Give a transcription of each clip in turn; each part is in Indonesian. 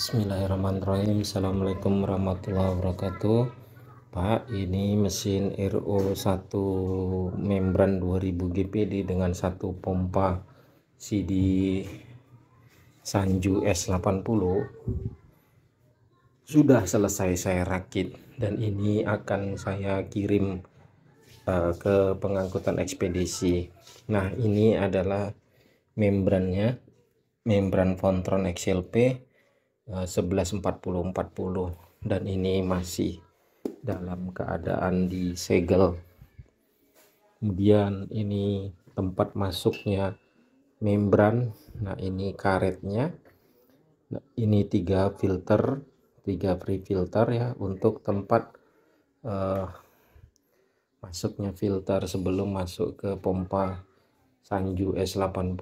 Bismillahirrahmanirrahim Assalamualaikum warahmatullahi wabarakatuh Pak ini mesin RO 1 membran 2000 GPD dengan satu pompa CD Sanju S80 sudah selesai saya rakit dan ini akan saya kirim uh, ke pengangkutan ekspedisi nah ini adalah membrannya membran Fontron XLP 1140 eh, 40 dan ini masih dalam keadaan disegel kemudian ini tempat masuknya membran nah ini karetnya nah, ini tiga filter tiga free filter ya untuk tempat uh, masuknya filter sebelum masuk ke pompa Sanju S80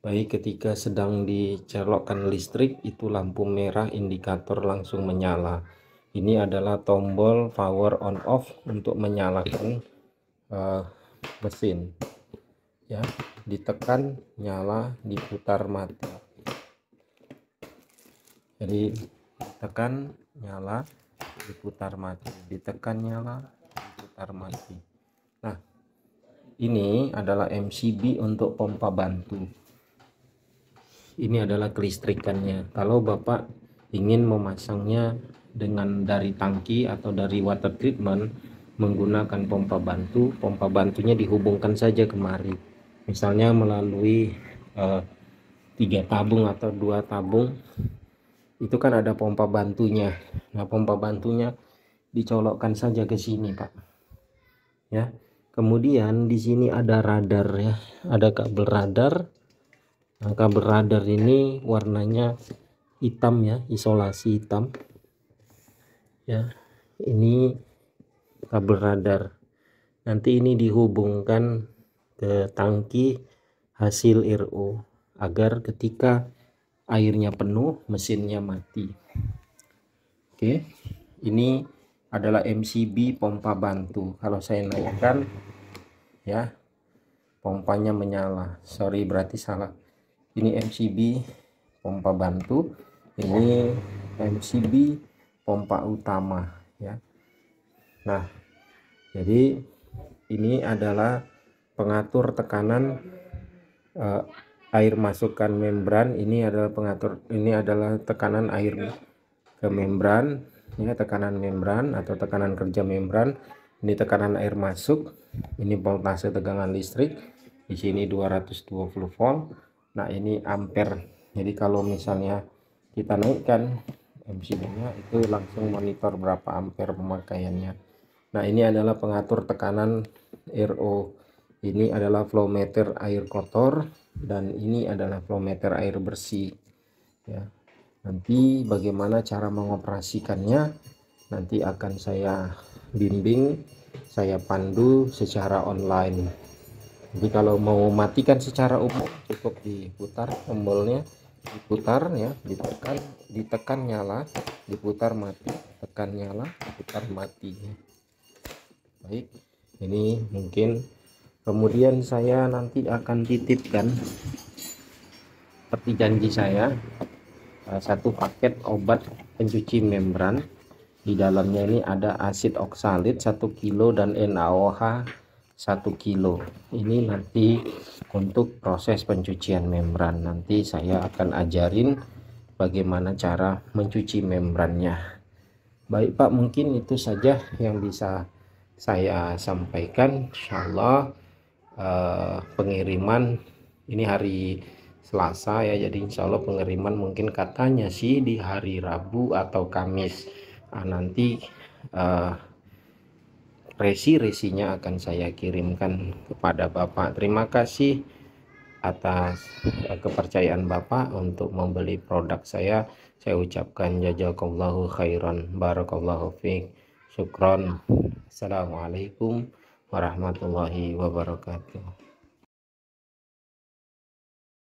Baik ketika sedang dicelokkan listrik, itu lampu merah indikator langsung menyala. Ini adalah tombol power on off untuk menyalakan uh, mesin. Ya, ditekan nyala, diputar mati. Jadi tekan nyala, diputar mati, ditekan nyala, diputar mati. Nah, ini adalah MCB untuk pompa bantu ini adalah kelistrikannya kalau bapak ingin memasangnya dengan dari tangki atau dari water treatment menggunakan pompa bantu pompa bantunya dihubungkan saja kemari misalnya melalui eh, tiga tabung atau dua tabung itu kan ada pompa bantunya nah pompa bantunya dicolokkan saja ke sini pak ya kemudian di sini ada radar ya ada kabel radar angka beradar ini warnanya hitam ya isolasi hitam ya ini kabel radar nanti ini dihubungkan ke tangki hasil RO agar ketika airnya penuh mesinnya mati oke ini adalah MCB pompa bantu kalau saya naikkan ya pompanya menyala sorry berarti salah ini MCB pompa bantu ini MCB pompa utama ya nah jadi ini adalah pengatur tekanan eh, air masukkan membran ini adalah pengatur ini adalah tekanan air ke membran ya tekanan membran atau tekanan kerja membran ini tekanan air masuk ini voltase tegangan listrik di sini 220 volt nah ini ampere jadi kalau misalnya kita naikkan MCB nya itu langsung monitor berapa ampere pemakaiannya nah ini adalah pengatur tekanan RO ini adalah flow meter air kotor dan ini adalah flow meter air bersih ya nanti bagaimana cara mengoperasikannya nanti akan saya bimbing saya pandu secara online jadi kalau mau matikan secara umum cukup diputar tombolnya diputar ya ditekan ditekan nyala diputar mati tekan nyala diputar mati baik ini mungkin kemudian saya nanti akan titipkan seperti janji saya eh, satu paket obat pencuci membran di dalamnya ini ada asid oksalit 1 kilo dan NaOH 1 kilo ini nanti untuk proses pencucian membran nanti saya akan ajarin bagaimana cara mencuci membrannya baik Pak mungkin itu saja yang bisa saya sampaikan insyaallah eh, pengiriman ini hari Selasa ya jadi insyaallah pengiriman mungkin katanya sih di hari Rabu atau Kamis nah, nanti eh, resi-resinya akan saya kirimkan kepada Bapak. Terima kasih atas eh, kepercayaan Bapak untuk membeli produk saya. Saya ucapkan jazakallahu khairan barakallahu fiik. Syukron. Assalamualaikum warahmatullahi wabarakatuh.